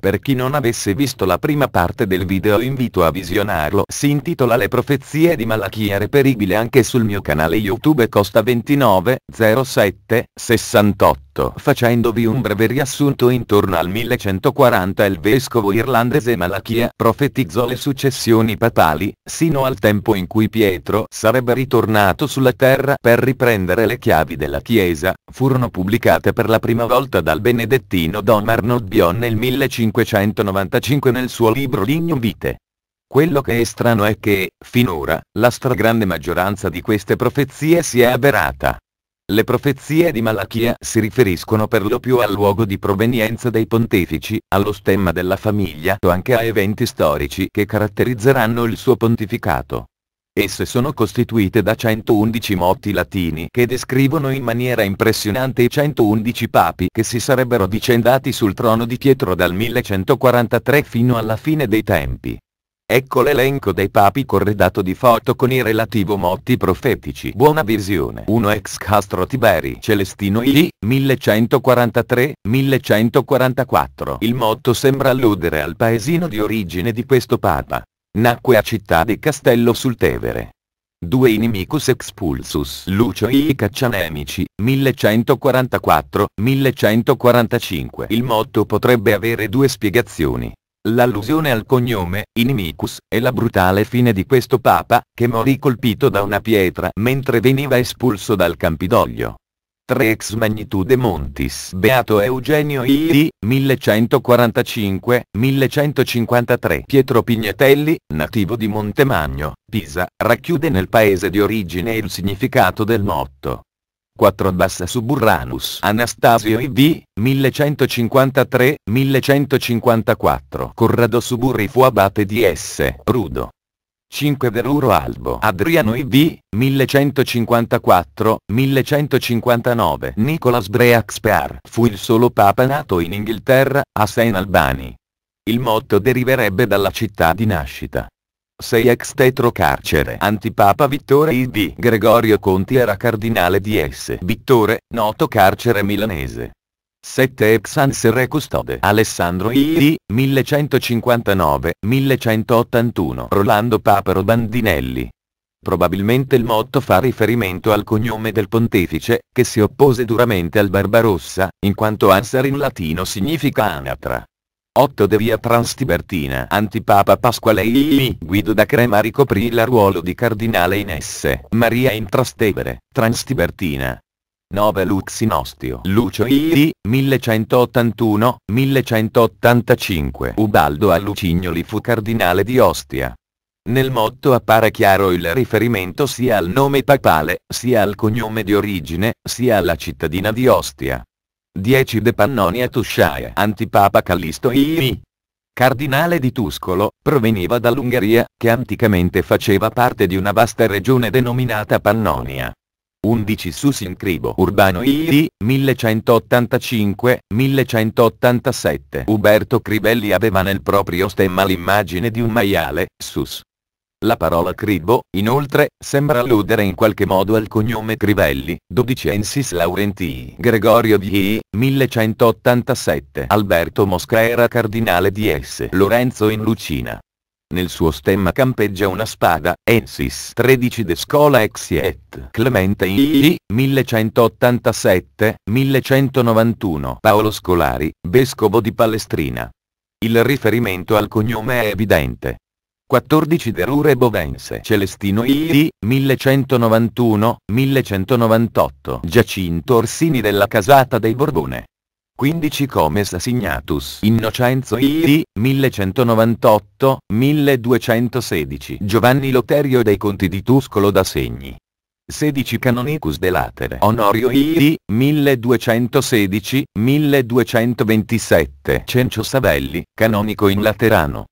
Per chi non avesse visto la prima parte del video invito a visionarlo. Si intitola Le profezie di Malachia reperibile anche sul mio canale YouTube Costa 29 07 68 detto facendovi un breve riassunto intorno al 1140 il vescovo irlandese Malachia profetizzò le successioni papali, sino al tempo in cui Pietro sarebbe ritornato sulla terra per riprendere le chiavi della Chiesa, furono pubblicate per la prima volta dal benedettino Don Arnold Bion nel 1595 nel suo libro Lignum Vite. Quello che è strano è che, finora, la stragrande maggioranza di queste profezie si è avverata. Le profezie di Malachia si riferiscono per lo più al luogo di provenienza dei pontefici, allo stemma della famiglia o anche a eventi storici che caratterizzeranno il suo pontificato. Esse sono costituite da 111 motti latini che descrivono in maniera impressionante i 111 papi che si sarebbero vicendati sul trono di Pietro dal 1143 fino alla fine dei tempi. Ecco l'elenco dei papi corredato di foto con i relativo motti profetici. Buona visione. 1 ex Castro Tiberi. Celestino Ili, 1143-1144. Il motto sembra alludere al paesino di origine di questo papa. Nacque a città di Castello sul Tevere. 2 Inimicus Expulsus. Lucio I Caccianemici, 1144-1145. Il motto potrebbe avere due spiegazioni. L'allusione al cognome, Inimicus, è la brutale fine di questo papa, che morì colpito da una pietra mentre veniva espulso dal Campidoglio. 3 ex magnitude Montis Beato Eugenio Ii, 1145-1153 Pietro Pignatelli, nativo di Montemagno, Pisa, racchiude nel paese di origine il significato del motto 4 Bassa Suburranus Anastasio IV, 1153-1154 Corrado Suburri fu abate di S. Rudo. 5 Veruro Albo Adriano IV, 1154-1159 Nicolas Breaxpear fu il solo papa nato in Inghilterra, a Saint Albani. Il motto deriverebbe dalla città di nascita. 6 ex tetro carcere. antipapa Vittore I.D. Gregorio Conti era cardinale di S. Vittore, noto carcere milanese. 7 ex anserre custode Alessandro I.D. 1159-1181 Rolando Papero Bandinelli. Probabilmente il motto fa riferimento al cognome del pontefice, che si oppose duramente al Barbarossa, in quanto anser in latino significa anatra. 8 de via Transtibertina Antipapa Pasquale Ili Guido da Crema ricoprì il ruolo di cardinale in S. Maria in Trastevere, Transtibertina 9 Lux Nostio Lucio Ili, 1181-1185 Ubaldo a Lucignoli fu cardinale di Ostia nel motto appare chiaro il riferimento sia al nome papale, sia al cognome di origine, sia alla cittadina di Ostia. 10 De Pannonia Tusciae Antipapa Callisto II. Cardinale di Tuscolo, proveniva dall'Ungheria, che anticamente faceva parte di una vasta regione denominata Pannonia. 11 Cribo Urbano II, 1185-1187 Uberto Cribelli aveva nel proprio stemma l'immagine di un maiale, Sus, la parola Cribbo, inoltre, sembra alludere in qualche modo al cognome Crivelli, dodicensis Laurentii. Gregorio di 1187. Alberto Mosca era cardinale di S. Lorenzo in Lucina. Nel suo stemma campeggia una spada, Ensis 13 de Scola Exiet. Clemente I, 1187-1191. Paolo Scolari, vescovo di Palestrina. Il riferimento al cognome è evidente. 14 Derure Bovense Celestino I.D. 1191-1198 Giacinto Orsini della Casata dei Borbone 15 Comes Signatus Innocenzo I.D. 1198-1216 Giovanni Loterio dei Conti di Tuscolo da Segni 16 Canonicus de Latere Honorio I.D. 1216-1227 Cencio Savelli, canonico in Laterano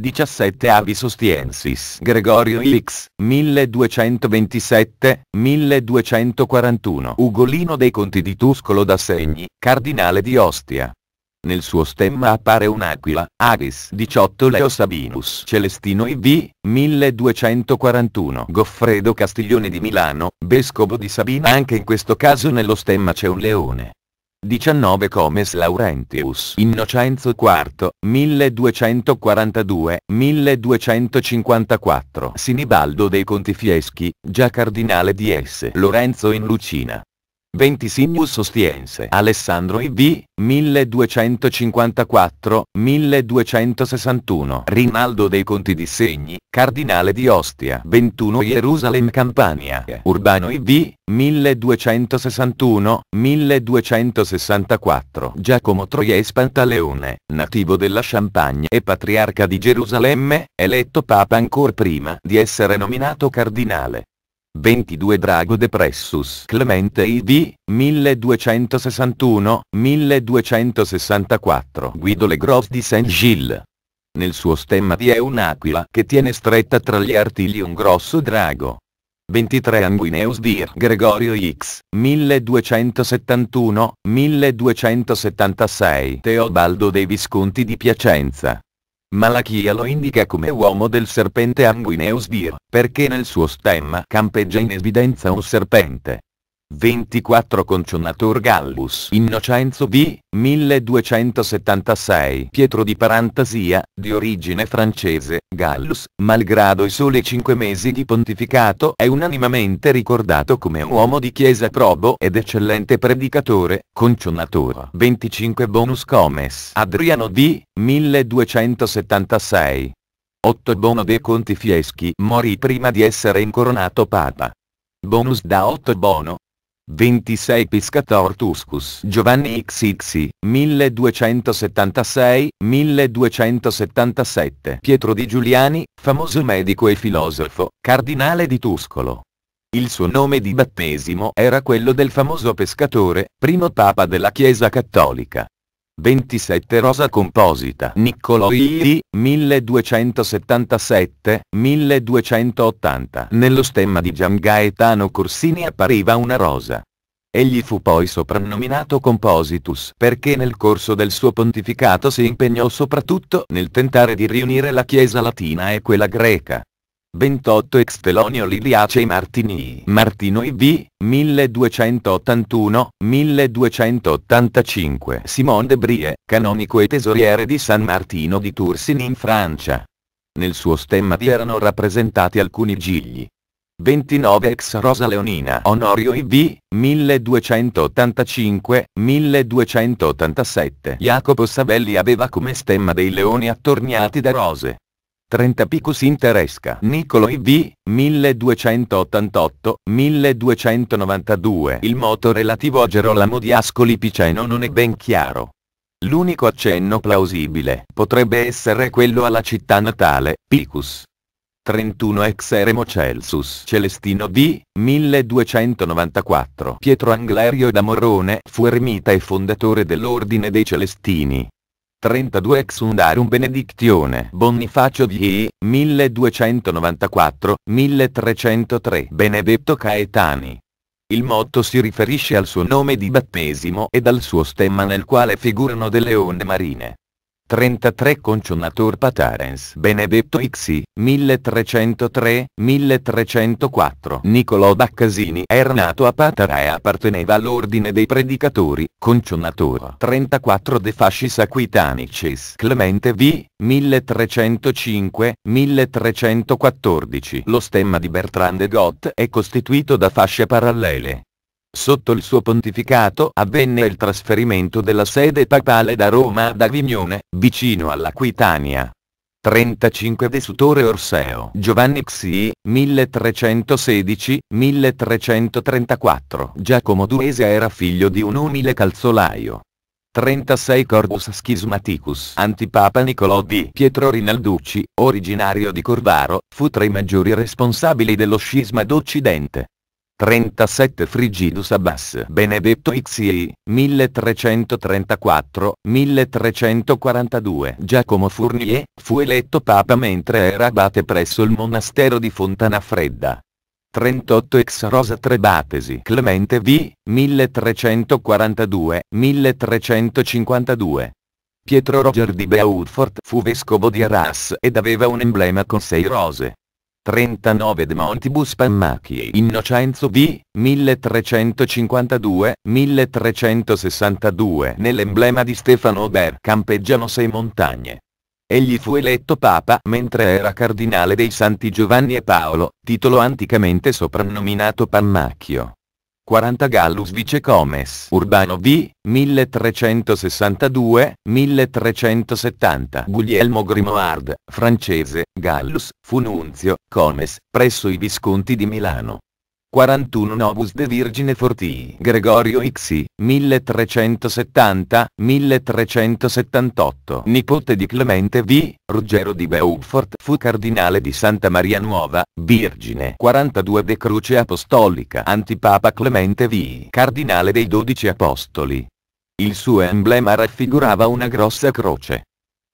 17 Avi Sostiensis Gregorio X, 1227-1241 Ugolino dei Conti di Tuscolo da Segni, cardinale di Ostia. Nel suo stemma appare un'aquila, Avis 18 Leo Sabinus Celestino IV, 1241 Goffredo Castiglione di Milano, vescovo di Sabina Anche in questo caso nello stemma c'è un leone. 19 Comes Laurentius Innocenzo IV, 1242-1254 Sinibaldo dei Conti Fieschi, già cardinale di S. Lorenzo in Lucina Ventisimus Ostiense Alessandro IV, 1254-1261 Rinaldo dei Conti di Segni, Cardinale di Ostia 21 Jerusalem Campania Urbano IV, 1261-1264 Giacomo Troies Pantaleone, nativo della Champagne e patriarca di Gerusalemme, eletto papa ancor prima di essere nominato cardinale 22 Drago Depressus Clemente ID, 1261-1264 Guido Legros di Saint-Gilles. Nel suo stemma vi è un'aquila che tiene stretta tra gli artigli un grosso drago. 23 Anguineus Vir Gregorio X, 1271-1276 Teobaldo dei Visconti di Piacenza. Malachia lo indica come uomo del serpente Anguineus Vir, perché nel suo stemma campeggia in evidenza un serpente. 24 Concionator Gallus Innocenzo V, 1276 Pietro di Parantasia, di origine francese, Gallus, malgrado i soli 5 mesi di pontificato è unanimamente ricordato come uomo di chiesa probo ed eccellente predicatore, concionator 25 Bonus Comes Adriano V, 1276 8 Bono dei Conti Fieschi morì prima di essere incoronato papa. Bonus da 8 Bono, 26 Piscator Tuscus Giovanni XXI, 1276-1277 Pietro di Giuliani, famoso medico e filosofo, cardinale di Tuscolo. Il suo nome di battesimo era quello del famoso pescatore, primo papa della Chiesa Cattolica. 27 Rosa composita Niccolò Ii, 1277-1280 Nello stemma di Gian Gaetano Corsini appariva una rosa. Egli fu poi soprannominato Compositus perché nel corso del suo pontificato si impegnò soprattutto nel tentare di riunire la Chiesa latina e quella greca. 28 ex Telonio Liliacei Martini Martino IV, 1281-1285 Simone de Brie, canonico e tesoriere di San Martino di Tursin in Francia. Nel suo stemma vi erano rappresentati alcuni gigli. 29 ex Rosa Leonina Onorio IV, 1285-1287 Jacopo Savelli aveva come stemma dei leoni attorniati da rose. 30 Picus Interesca Nicolo IV, 1288, 1292 Il moto relativo a Gerolamo di Ascoli Piceno non è ben chiaro. L'unico accenno plausibile potrebbe essere quello alla città natale, Picus. 31 ex eremo Celsus Celestino D, 1294 Pietro Anglerio da Morone fu ermita e fondatore dell'Ordine dei Celestini. 32 ex undarum Benedictione Bonifacio di 1294-1303 Benedetto Caetani. Il motto si riferisce al suo nome di battesimo ed al suo stemma nel quale figurano delle onde marine. 33 Concionatur Patarens Benedetto Xi, 1303, 1304 Niccolò da Casini era nato a Patara e apparteneva all'ordine dei predicatori, Concionatur 34 De Fascis Aquitanicis Clemente V, 1305, 1314 Lo stemma di Bertrand de Gott è costituito da fasce parallele, Sotto il suo pontificato avvenne il trasferimento della sede papale da Roma ad Avignone, vicino all'Aquitania. 35 Desutore Orseo Giovanni Xii, 1316-1334 Giacomo Duese era figlio di un umile calzolaio. 36 Corvus Schismaticus Antipapa Niccolò di Pietro Rinalducci, originario di Corvaro, fu tra i maggiori responsabili dello scisma d'Occidente. 37 Frigidus Abbas Benedetto XI, 1334-1342 Giacomo Fournier, fu eletto papa mentre era abate presso il monastero di Fontana Fredda. 38 ex Rosa Trebatesi Clemente V, 1342-1352 Pietro Roger di Beaufort fu vescovo di Arras ed aveva un emblema con sei rose. 39 De Montibus Pammachie Innocenzo V, 1352-1362 Nell'emblema di Stefano Ober campeggiano sei montagne. Egli fu eletto papa mentre era cardinale dei Santi Giovanni e Paolo, titolo anticamente soprannominato Pammachio. 40 Gallus Vice Comes, Urbano V, 1362-1370 Guglielmo Grimoard, francese, Gallus, fu nunzio, comes, presso i Visconti di Milano. 41 Nobus de Virgine Forti, Gregorio Ixi, 1370-1378, nipote di Clemente V, Ruggero di Beaufort, fu cardinale di Santa Maria Nuova, Virgine. 42 De Croce Apostolica, antipapa Clemente V, cardinale dei dodici apostoli. Il suo emblema raffigurava una grossa croce.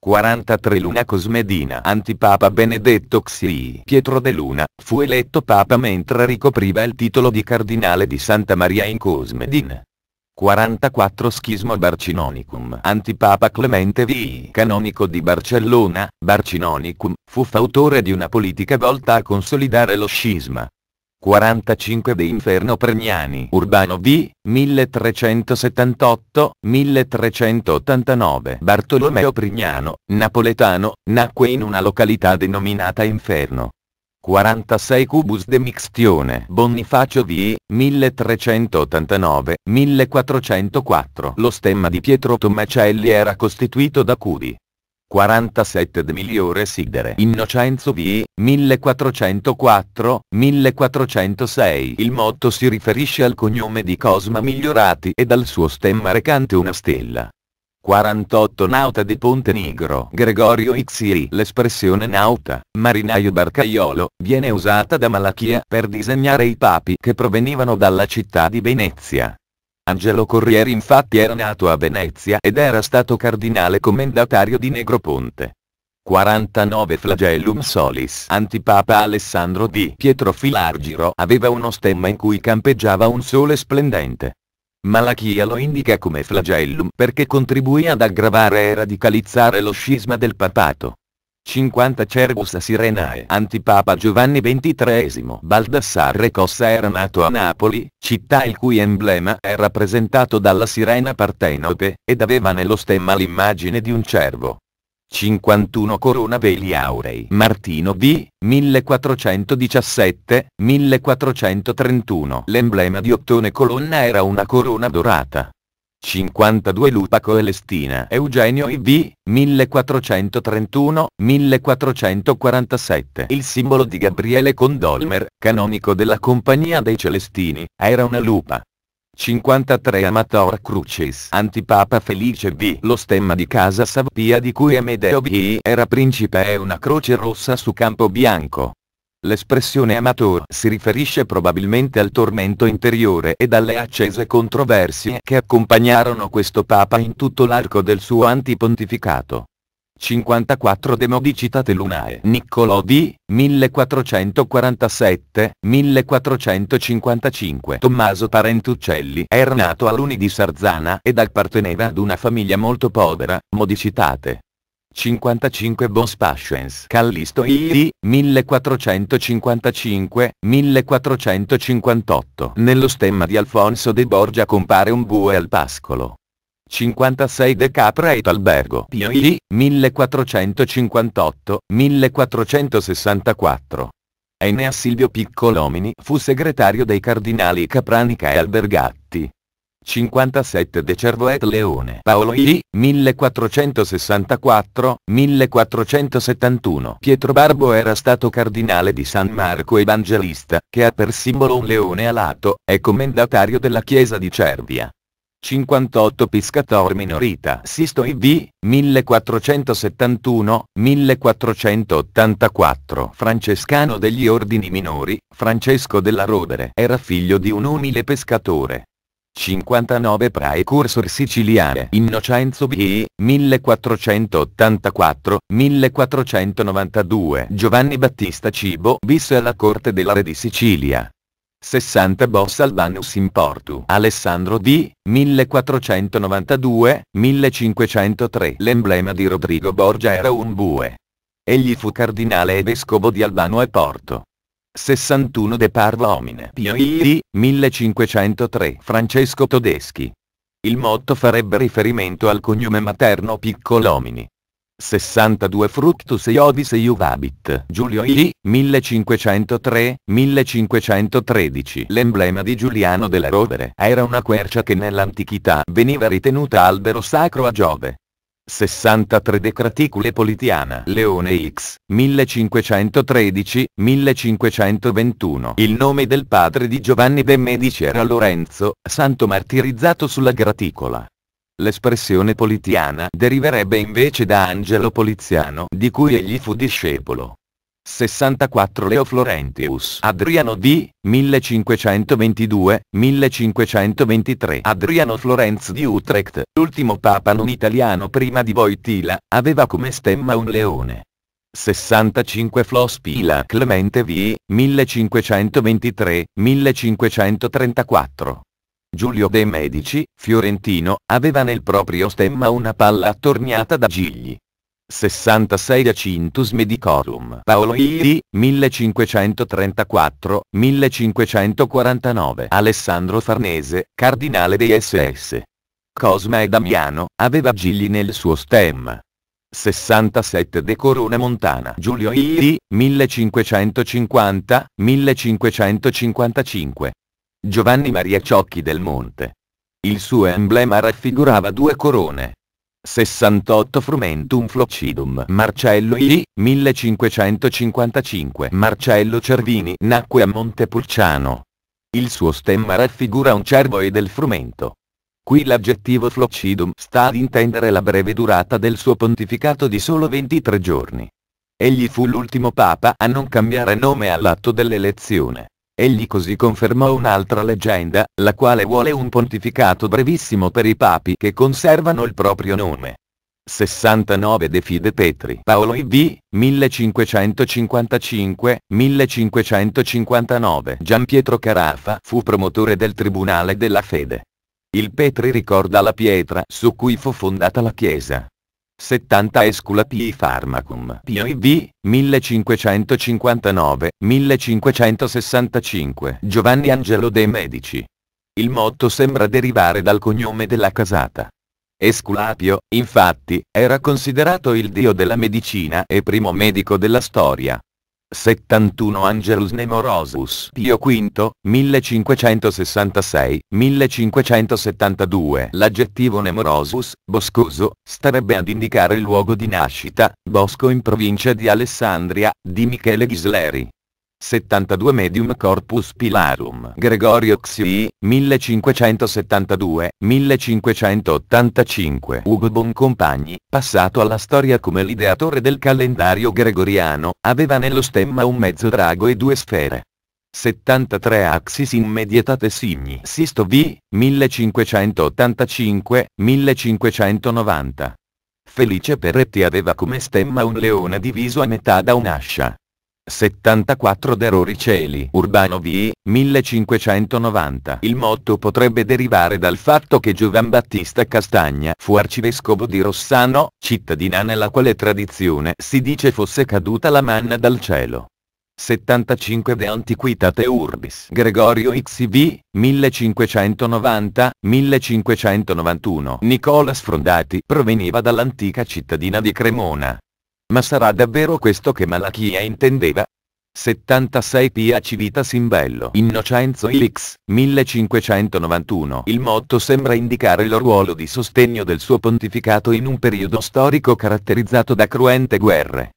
43 Luna Cosmedina Antipapa Benedetto Xii Pietro de Luna, fu eletto papa mentre ricopriva il titolo di cardinale di Santa Maria in Cosmedina. 44 Schismo Barcinonicum Antipapa Clemente VI Canonico di Barcellona, Barcinonicum, fu fautore di una politica volta a consolidare lo scisma, 45 de Inferno Pregnani Urbano V, 1378-1389 Bartolomeo Prignano, napoletano, nacque in una località denominata Inferno. 46 Cubus de Mixtione Bonifacio V, 1389-1404 Lo stemma di Pietro Tommacelli era costituito da cubi 47 de Miliore Sidere Innocenzo V, 1404-1406 Il motto si riferisce al cognome di Cosma Migliorati e dal suo stemma recante una stella. 48 Nauta di Ponte Nigro Gregorio Xiri L'espressione nauta, marinaio barcaiolo, viene usata da Malachia per disegnare i papi che provenivano dalla città di Venezia. Angelo Corrieri infatti era nato a Venezia ed era stato cardinale commendatario di Negroponte. 49 Flagellum Solis Antipapa Alessandro di Pietro Filargiro aveva uno stemma in cui campeggiava un sole splendente. Malachia lo indica come flagellum perché contribuì ad aggravare e radicalizzare lo scisma del papato. 50 Cervus Sirenae Antipapa Giovanni XXIII Baldassarre Cossa era nato a Napoli, città il cui emblema è rappresentato dalla sirena partenope, ed aveva nello stemma l'immagine di un cervo. 51 Corona Veli Aurei Martino D. 1417-1431 L'emblema di Ottone Colonna era una corona dorata, 52 Lupa Coelestina Eugenio IV, 1431-1447 Il simbolo di Gabriele Condolmer, canonico della Compagnia dei Celestini, era una lupa. 53 Amator Crucis Antipapa Felice V Lo stemma di casa Savpia di cui Amedeo V era principe è una croce rossa su campo bianco. L'espressione amator si riferisce probabilmente al tormento interiore ed alle accese controversie che accompagnarono questo papa in tutto l'arco del suo antipontificato. 54 Demodicitate Lunae Niccolò D, 1447-1455 Tommaso Parentuccelli era nato a Luni di Sarzana ed apparteneva ad una famiglia molto povera, modicitate. 55 Bons Passions Callisto II, 1455-1458 Nello stemma di Alfonso de Borgia compare un bue al pascolo. 56 De Capra et Albergo Pio II, 1458-1464 Enea Silvio Piccolomini fu segretario dei cardinali Capranica e Albergatti, 57 De Cervo et Leone Paolo I, 1464-1471 Pietro Barbo era stato cardinale di San Marco Evangelista, che ha per simbolo un leone alato, e commendatario della chiesa di Cervia. 58 Piscator Minorita Sisto IV, 1471-1484 Francescano degli ordini minori, Francesco della Rodere era figlio di un umile pescatore. 59 Praecursor siciliane Innocenzo B. 1484-1492 Giovanni Battista Cibo visse alla corte della re di Sicilia. 60 Boss Albanus in Portu Alessandro D. 1492-1503 L'emblema di Rodrigo Borgia era un bue. Egli fu cardinale e vescovo di Albano e Porto. 61 De Parva Omine Pii, 1503 Francesco Todeschi. Il motto farebbe riferimento al cognome materno Piccolomini. 62 Fructus Iodis Iuvabit Giulio I, 1503-1513 L'emblema di Giuliano della Rovere era una quercia che nell'antichità veniva ritenuta albero sacro a Giove. 63 Decraticule Politiana Leone X, 1513-1521 Il nome del padre di Giovanni de' Medici era Lorenzo, santo martirizzato sulla graticola. L'espressione politiana deriverebbe invece da Angelo Poliziano di cui egli fu discepolo. 64 Leo Florentius Adriano D. 1522-1523 Adriano Florenz di Utrecht, l'ultimo papa non italiano prima di Voitila, aveva come stemma un leone. 65 Flospila Clemente V. 1523-1534 Giulio De Medici, fiorentino, aveva nel proprio stemma una palla attorniata da gigli. 66 Acintus Medicorum Paolo Iri, 1534-1549 Alessandro Farnese, cardinale dei SS. Cosma e Damiano, aveva Gigli nel suo stemma. 67 De Corona Montana Giulio Iri, 1550-1555 Giovanni Maria Ciocchi del Monte. Il suo emblema raffigurava due corone. 68 Frumentum Flocidum Marcello I, 1555 Marcello Cervini nacque a Montepulciano. Il suo stemma raffigura un cervo e del frumento. Qui l'aggettivo flocidum sta ad intendere la breve durata del suo pontificato di solo 23 giorni. Egli fu l'ultimo papa a non cambiare nome all'atto dell'elezione. Egli così confermò un'altra leggenda, la quale vuole un pontificato brevissimo per i papi che conservano il proprio nome. 69 De Fide Petri Paolo IV, 1555-1559 Gian Pietro Carafa fu promotore del Tribunale della Fede. Il Petri ricorda la pietra su cui fu fondata la chiesa. 70 Escula P. Pharmacum PIV 1559-1565 Giovanni Angelo De Medici. Il motto sembra derivare dal cognome della casata. Esculapio, infatti, era considerato il dio della medicina e primo medico della storia. 71 Angelus Nemorosus Pio V, 1566-1572 L'aggettivo Nemorosus, boscoso, starebbe ad indicare il luogo di nascita, bosco in provincia di Alessandria, di Michele Ghisleri. 72 Medium Corpus Pilarum Gregorio Xii, 1572-1585 Ugo Boncompagni, passato alla storia come l'ideatore del calendario gregoriano, aveva nello stemma un mezzo drago e due sfere. 73 Axis immediatate signi Sisto V, 1585-1590 Felice Peretti aveva come stemma un leone diviso a metà da un'ascia. 74 De Roriceli Urbano V, 1590. Il motto potrebbe derivare dal fatto che Giovan Battista Castagna fu arcivescovo di Rossano, cittadina nella quale tradizione si dice fosse caduta la manna dal cielo. 75 De Antiquitate Urbis Gregorio XV, 1590-1591 Nicola Sfrondati proveniva dall'antica cittadina di Cremona. Ma sarà davvero questo che Malachia intendeva? 76 Pia Civita Simbello Innocenzo Ilix, 1591 Il motto sembra indicare lo ruolo di sostegno del suo pontificato in un periodo storico caratterizzato da cruente guerre.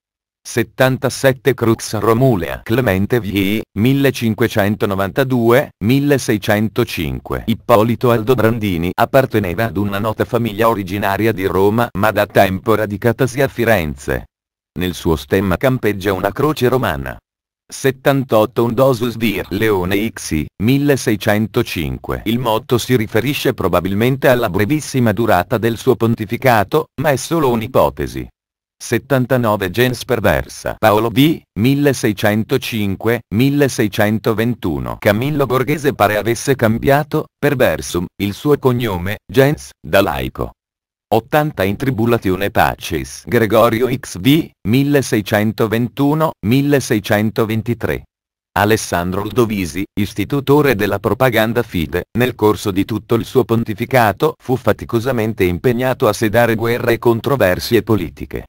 77 Crux Romulea Clemente VI, 1592-1605 Ippolito Aldobrandini apparteneva ad una nota famiglia originaria di Roma ma da tempo radicatasi a Firenze nel suo stemma campeggia una croce romana. 78 Undosus dir Leone Xi, 1605 Il motto si riferisce probabilmente alla brevissima durata del suo pontificato, ma è solo un'ipotesi. 79 Gens perversa Paolo V, 1605-1621 Camillo Borghese pare avesse cambiato, perversum, il suo cognome, Gens, da laico. 80 in tribulazione pacis. Gregorio XV, 1621-1623. Alessandro Ludovisi, istitutore della propaganda fide, nel corso di tutto il suo pontificato fu faticosamente impegnato a sedare guerre e controversie politiche.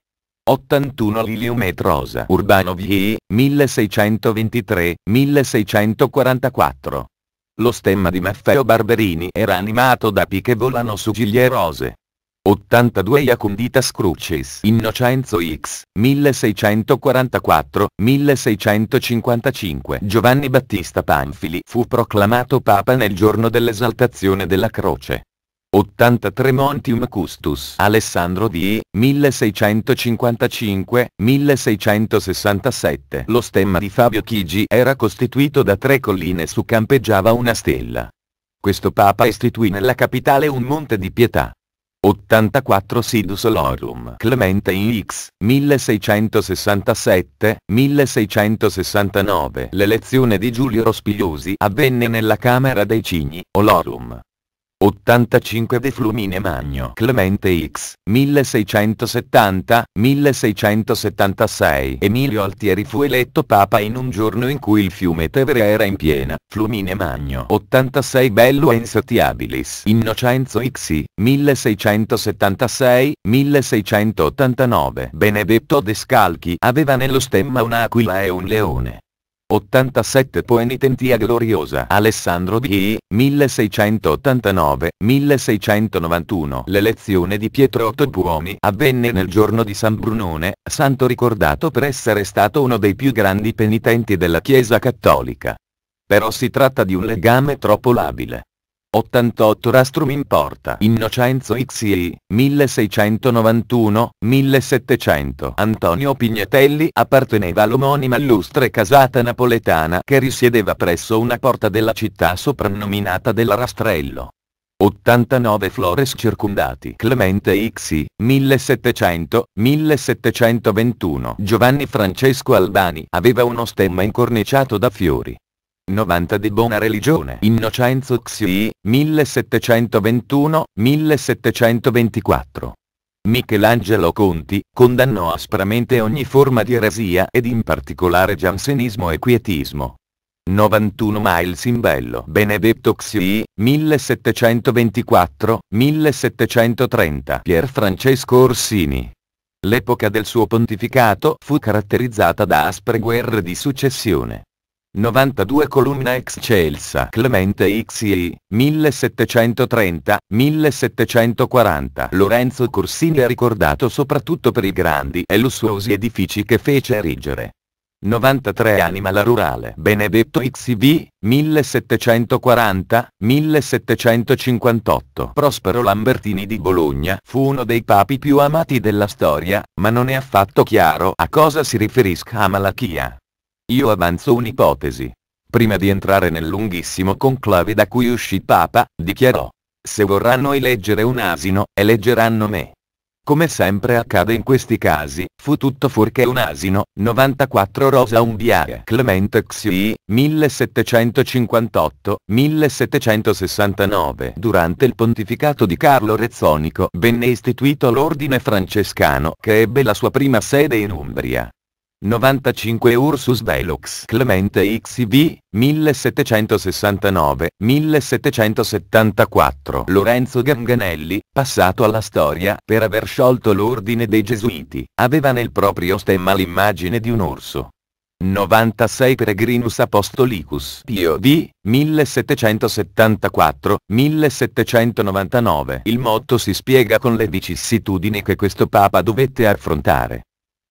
81 Lilium et Rosa Urbano V, 1623-1644. Lo stemma di Maffeo Barberini era animato da piche volano su giglie rose. 82 Iacunditas Crucis Innocenzo X, 1644-1655 Giovanni Battista Panfili fu proclamato papa nel giorno dell'esaltazione della croce. 83 Montium Custus Alessandro di 1655-1667 Lo stemma di Fabio Chigi era costituito da tre colline su campeggiava una stella. Questo papa istituì nella capitale un monte di pietà. 84 Sidus Lorum Clemente in X, 1667-1669 L'elezione di Giulio Rospigliosi avvenne nella Camera dei Cigni, Olorum. 85 De Flumine Magno Clemente X, 1670-1676 Emilio Altieri fu eletto papa in un giorno in cui il fiume Tevere era in piena, Flumine Magno 86 Bello Insatiabilis Innocenzo Xi, 1676-1689 Benedetto De Scalchi aveva nello stemma un'aquila e un leone 87 Poenitentia gloriosa Alessandro B. 1689-1691 L'elezione di Pietro Otto Buoni avvenne nel giorno di San Brunone, santo ricordato per essere stato uno dei più grandi penitenti della Chiesa Cattolica. Però si tratta di un legame troppo labile. 88 Rastrum Importa Innocenzo XI, 1691, 1700 Antonio Pignatelli apparteneva all'omonima illustre casata napoletana che risiedeva presso una porta della città soprannominata del Rastrello. 89 Flores circondati Clemente Xi, 1700, 1721 Giovanni Francesco Albani aveva uno stemma incorniciato da fiori. 90 di buona religione. Innocenzo Xi, 1721-1724. Michelangelo Conti, condannò aspramente ogni forma di eresia ed in particolare giansenismo e quietismo. 91 Miles in Bello Benedetto Xi, 1724-1730 Pier Francesco Orsini L'epoca del suo pontificato fu caratterizzata da aspre guerre di successione. 92 columna excelsa Clemente XI, 1730-1740 Lorenzo Corsini è ricordato soprattutto per i grandi e lussuosi edifici che fece erigere. 93 Anima la rurale Benedetto XV, 1740-1758 Prospero Lambertini di Bologna fu uno dei papi più amati della storia, ma non è affatto chiaro a cosa si riferisca a Malachia. Io avanzo un'ipotesi. Prima di entrare nel lunghissimo conclave da cui uscì Papa, dichiarò. Se vorranno eleggere un asino, eleggeranno me. Come sempre accade in questi casi, fu tutto fuorché un asino, 94 Rosa Umbiae Clemente Xi, 1758-1769 Durante il pontificato di Carlo Rezzonico venne istituito l'ordine francescano che ebbe la sua prima sede in Umbria. 95 Ursus Velux Clemente XV, 1769-1774 Lorenzo Ganganelli, passato alla storia per aver sciolto l'ordine dei Gesuiti, aveva nel proprio stemma l'immagine di un orso. 96 Peregrinus Apostolicus Pio V, 1774-1799 Il motto si spiega con le vicissitudini che questo Papa dovette affrontare.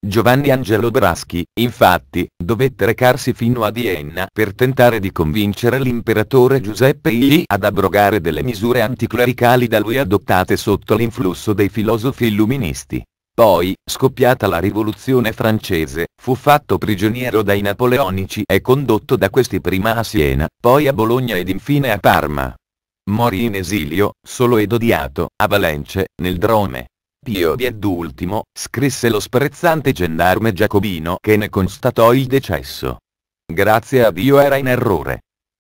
Giovanni Angelo Braschi, infatti, dovette recarsi fino a Vienna per tentare di convincere l'imperatore Giuseppe I ad abrogare delle misure anticlericali da lui adottate sotto l'influsso dei filosofi illuministi. Poi, scoppiata la rivoluzione francese, fu fatto prigioniero dai napoleonici e condotto da questi prima a Siena, poi a Bologna ed infine a Parma. Morì in esilio, solo ed odiato, a Valence, nel Drome. Pio d'ultimo, scrisse lo sprezzante gendarme giacobino che ne constatò il decesso. Grazie a Dio era in errore.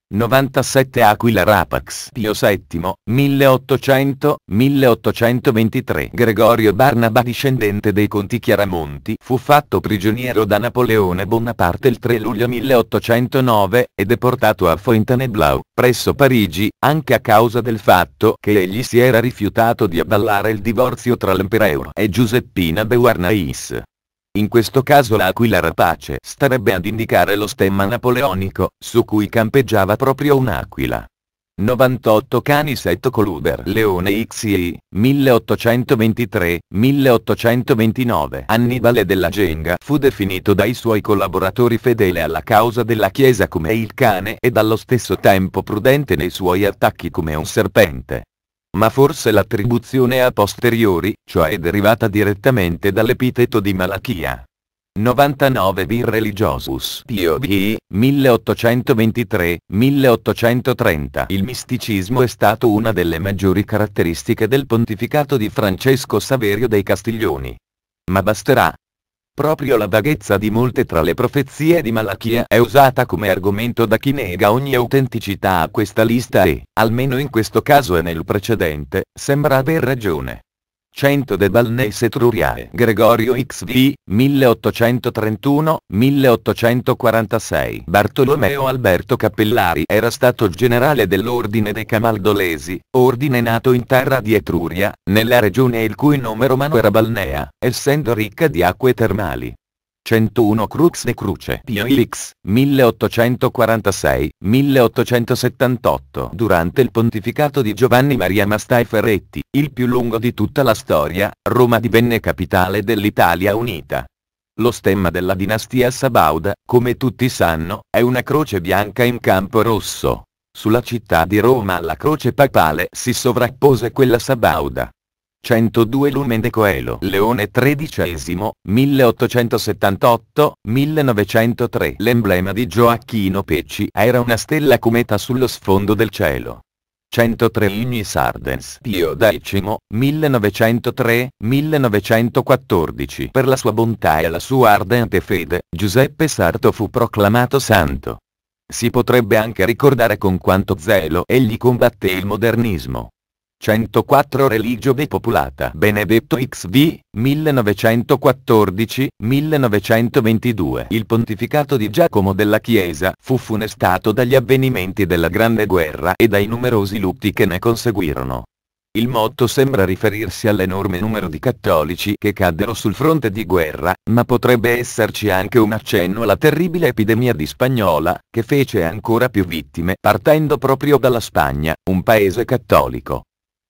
97 Aquila Rapax Pio VII, 1800-1823 Gregorio Barnaba discendente dei conti Chiaramonti fu fatto prigioniero da Napoleone Bonaparte il 3 luglio 1809 e deportato a Fontainebleau, presso Parigi, anche a causa del fatto che egli si era rifiutato di avvallare il divorzio tra l'Empereur e Giuseppina Beauharnais. In questo caso l'aquila rapace starebbe ad indicare lo stemma napoleonico, su cui campeggiava proprio un'aquila. 98 Canis 7 Coluber Leone XI, 1823-1829 Annibale della Genga fu definito dai suoi collaboratori fedele alla causa della Chiesa come il cane e dallo stesso tempo prudente nei suoi attacchi come un serpente ma forse l'attribuzione a posteriori, cioè derivata direttamente dall'epiteto di Malachia. 99 Vir Religiosus POV 1823-1830 Il misticismo è stato una delle maggiori caratteristiche del pontificato di Francesco Saverio dei Castiglioni. Ma basterà, Proprio la vaghezza di molte tra le profezie di Malachia è usata come argomento da chi nega ogni autenticità a questa lista e, almeno in questo caso e nel precedente, sembra aver ragione. 100 de Balnes Etruriae Gregorio XV, 1831-1846 Bartolomeo Alberto Cappellari era stato generale dell'Ordine dei Camaldolesi, ordine nato in terra di Etruria, nella regione il cui nome romano era Balnea, essendo ricca di acque termali. 101 Crux de Cruce Pioix, 1846, 1878 Durante il pontificato di Giovanni Maria Mastai Ferretti, il più lungo di tutta la storia, Roma divenne capitale dell'Italia unita. Lo stemma della dinastia Sabauda, come tutti sanno, è una croce bianca in campo rosso. Sulla città di Roma alla croce papale si sovrappose quella Sabauda. 102 Lumen de Coelho, Leone XIII, 1878-1903. L'emblema di Gioacchino Pecci era una stella cometa sullo sfondo del cielo. 103 Igni Sardens Pio X, 1903-1914 Per la sua bontà e la sua ardente fede, Giuseppe Sarto fu proclamato santo. Si potrebbe anche ricordare con quanto zelo egli combatté il modernismo. 104 Religio depopulata. Benedetto XV, 1914-1922 Il pontificato di Giacomo della Chiesa fu funestato dagli avvenimenti della Grande Guerra e dai numerosi lutti che ne conseguirono. Il motto sembra riferirsi all'enorme numero di cattolici che caddero sul fronte di guerra, ma potrebbe esserci anche un accenno alla terribile epidemia di spagnola, che fece ancora più vittime partendo proprio dalla Spagna, un paese cattolico.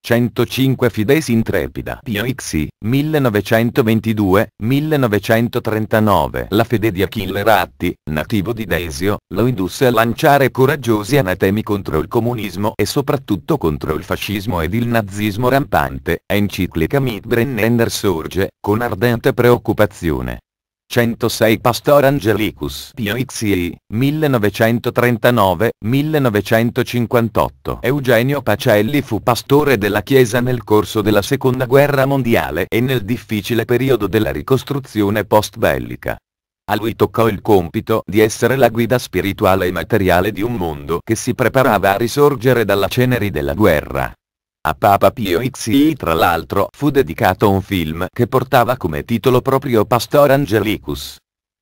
105 Fides Intrepida POXI, 1922-1939 La fede di Achille Ratti, nativo di Desio, lo indusse a lanciare coraggiosi anatemi contro il comunismo e soprattutto contro il fascismo ed il nazismo rampante. Enciclica Mitbrennender sorge, con ardente preoccupazione, 106 Pastor Angelicus Pioixii, 1939-1958 Eugenio Pacelli fu pastore della Chiesa nel corso della Seconda Guerra Mondiale e nel difficile periodo della ricostruzione post-bellica. A lui toccò il compito di essere la guida spirituale e materiale di un mondo che si preparava a risorgere dalla ceneri della guerra. A Papa Pio XII tra l'altro fu dedicato un film che portava come titolo proprio Pastor Angelicus.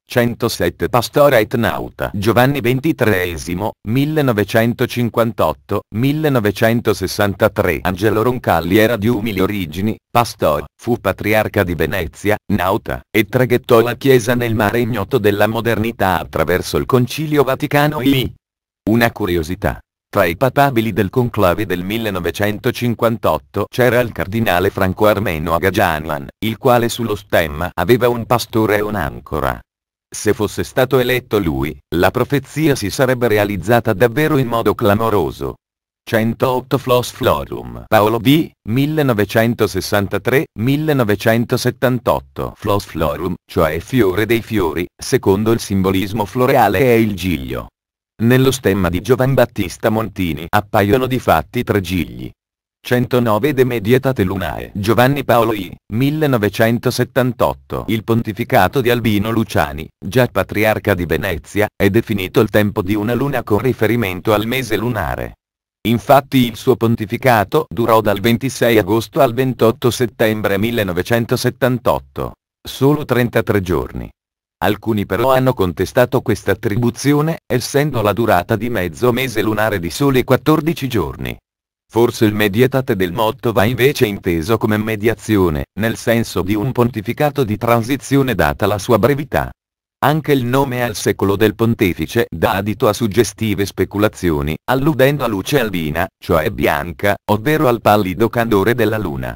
107 Pastora et Nauta Giovanni XXIII, 1958-1963 Angelo Roncalli era di umili origini, pastor, fu patriarca di Venezia, Nauta, e traghettò la Chiesa nel mare ignoto della modernità attraverso il Concilio Vaticano I. Una curiosità. Tra i papabili del conclave del 1958 c'era il cardinale franco-armeno Agagianlan, il quale sullo stemma aveva un pastore e un'ancora. Se fosse stato eletto lui, la profezia si sarebbe realizzata davvero in modo clamoroso. 108 Flos Florum Paolo V, 1963-1978 Flos Florum, cioè fiore dei fiori, secondo il simbolismo floreale è il giglio. Nello stemma di Giovan Battista Montini appaiono di fatti tre gigli. 109 De Mediatate Lunae Giovanni Paolo I, 1978 Il pontificato di Albino Luciani, già patriarca di Venezia, è definito il tempo di una luna con riferimento al mese lunare. Infatti il suo pontificato durò dal 26 agosto al 28 settembre 1978. Solo 33 giorni. Alcuni però hanno contestato questa attribuzione, essendo la durata di mezzo mese lunare di soli 14 giorni. Forse il mediatate del motto va invece inteso come mediazione, nel senso di un pontificato di transizione data la sua brevità. Anche il nome al secolo del pontefice dà adito a suggestive speculazioni, alludendo a luce albina, cioè bianca, ovvero al pallido candore della luna.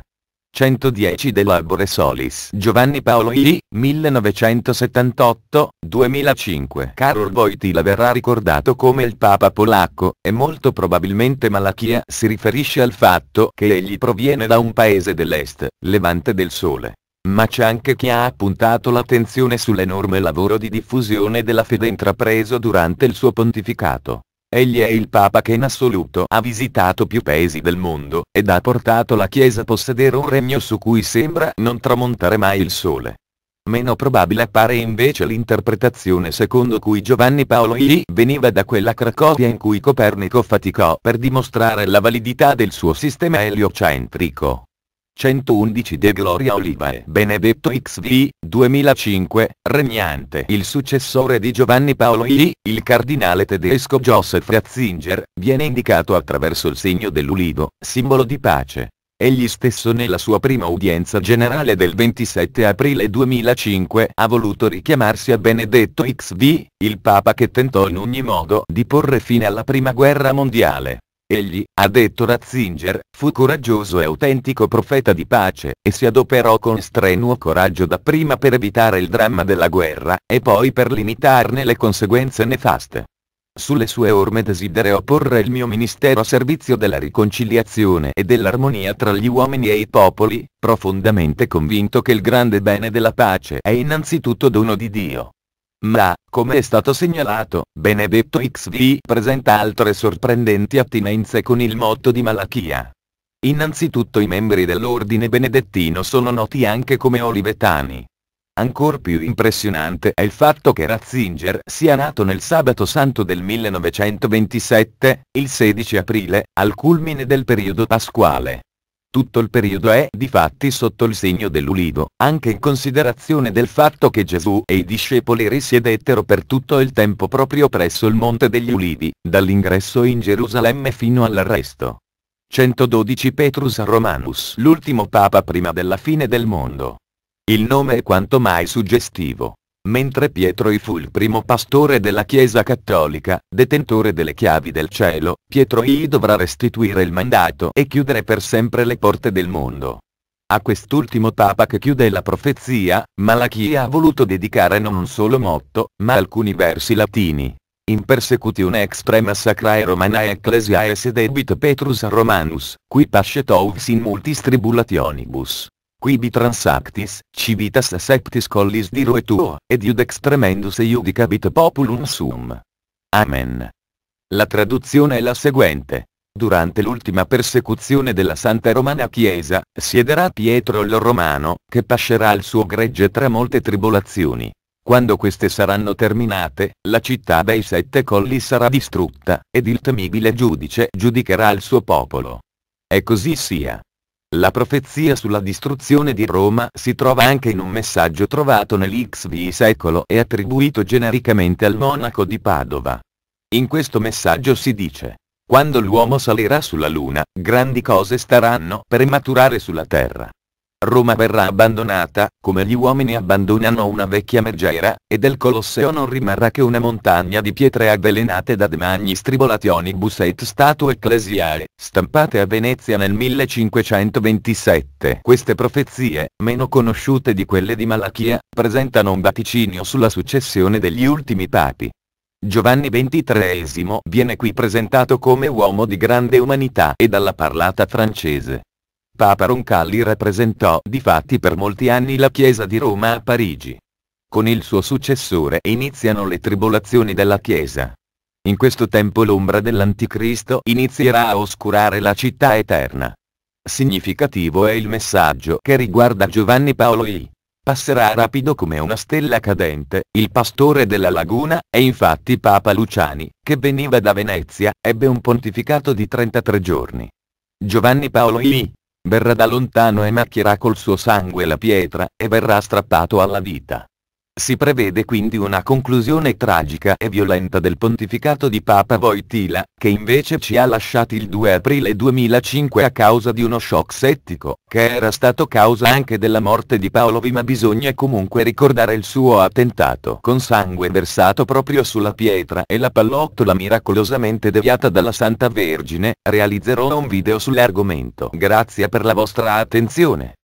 110 dell'Arbore Solis Giovanni Paolo I, 1978, 2005 Karol Wojtyla verrà ricordato come il Papa polacco, e molto probabilmente Malachia si riferisce al fatto che egli proviene da un paese dell'est, levante del sole. Ma c'è anche chi ha puntato l'attenzione sull'enorme lavoro di diffusione della fede intrapreso durante il suo pontificato. Egli è il Papa che in assoluto ha visitato più paesi del mondo, ed ha portato la Chiesa a possedere un regno su cui sembra non tramontare mai il sole. Meno probabile appare invece l'interpretazione secondo cui Giovanni Paolo II veniva da quella Cracovia in cui Copernico faticò per dimostrare la validità del suo sistema eliocentrico. 111 De Gloria Olivae, Benedetto XV, 2005, regnante il successore di Giovanni Paolo I, il cardinale tedesco Joseph Ratzinger, viene indicato attraverso il segno dell'ulivo, simbolo di pace. Egli stesso nella sua prima udienza generale del 27 aprile 2005 ha voluto richiamarsi a Benedetto XV, il papa che tentò in ogni modo di porre fine alla prima guerra mondiale. Egli, ha detto Ratzinger, fu coraggioso e autentico profeta di pace, e si adoperò con strenuo coraggio dapprima per evitare il dramma della guerra, e poi per limitarne le conseguenze nefaste. Sulle sue orme desidero porre il mio ministero a servizio della riconciliazione e dell'armonia tra gli uomini e i popoli, profondamente convinto che il grande bene della pace è innanzitutto dono di Dio. Ma, come è stato segnalato, Benedetto XV presenta altre sorprendenti attinenze con il motto di Malachia. Innanzitutto i membri dell'ordine benedettino sono noti anche come olivetani. Ancor più impressionante è il fatto che Ratzinger sia nato nel sabato santo del 1927, il 16 aprile, al culmine del periodo pasquale. Tutto il periodo è difatti sotto il segno dell'ulivo, anche in considerazione del fatto che Gesù e i discepoli risiedettero per tutto il tempo proprio presso il Monte degli Ulivi, dall'ingresso in Gerusalemme fino all'arresto. 112 Petrus Romanus L'ultimo papa prima della fine del mondo. Il nome è quanto mai suggestivo mentre Pietro I fu il primo pastore della Chiesa cattolica, detentore delle chiavi del cielo, Pietro I dovrà restituire il mandato e chiudere per sempre le porte del mondo. A quest'ultimo papa che chiude la profezia, Malachia ha voluto dedicare non un solo motto, ma alcuni versi latini. In persecutione extrema sacrae romanae ecclesiae sedebit Petrus Romanus, qui pascet in multis tribulationibus. Quibi transactis, civitas septis collis diro et tuo, ed iudex tremendus iudicabit populum sum. Amen. La traduzione è la seguente. Durante l'ultima persecuzione della Santa Romana Chiesa, siederà Pietro il Romano, che pascerà il suo gregge tra molte tribolazioni. Quando queste saranno terminate, la città dei sette colli sarà distrutta, ed il temibile giudice giudicherà il suo popolo. E così sia. La profezia sulla distruzione di Roma si trova anche in un messaggio trovato nell'XV secolo e attribuito genericamente al monaco di Padova. In questo messaggio si dice, quando l'uomo salirà sulla luna, grandi cose staranno per maturare sulla terra. Roma verrà abbandonata, come gli uomini abbandonano una vecchia mergera, e del Colosseo non rimarrà che una montagna di pietre avvelenate da demagni stribolationibus et statue ecclesiae, stampate a Venezia nel 1527. Queste profezie, meno conosciute di quelle di Malachia, presentano un vaticinio sulla successione degli ultimi papi. Giovanni XXIII viene qui presentato come uomo di grande umanità e dalla parlata francese. Papa Roncalli rappresentò difatti per molti anni la Chiesa di Roma a Parigi. Con il suo successore iniziano le tribolazioni della Chiesa. In questo tempo l'ombra dell'Anticristo inizierà a oscurare la città eterna. Significativo è il messaggio che riguarda Giovanni Paolo I. Passerà rapido come una stella cadente, il pastore della laguna, e infatti Papa Luciani, che veniva da Venezia, ebbe un pontificato di 33 giorni. Giovanni Paolo I, verrà da lontano e macchierà col suo sangue la pietra, e verrà strappato alla vita. Si prevede quindi una conclusione tragica e violenta del pontificato di Papa Voitila, che invece ci ha lasciati il 2 aprile 2005 a causa di uno shock settico, che era stato causa anche della morte di Paolo V ma bisogna comunque ricordare il suo attentato con sangue versato proprio sulla pietra e la pallottola miracolosamente deviata dalla Santa Vergine, realizzerò un video sull'argomento. Grazie per la vostra attenzione.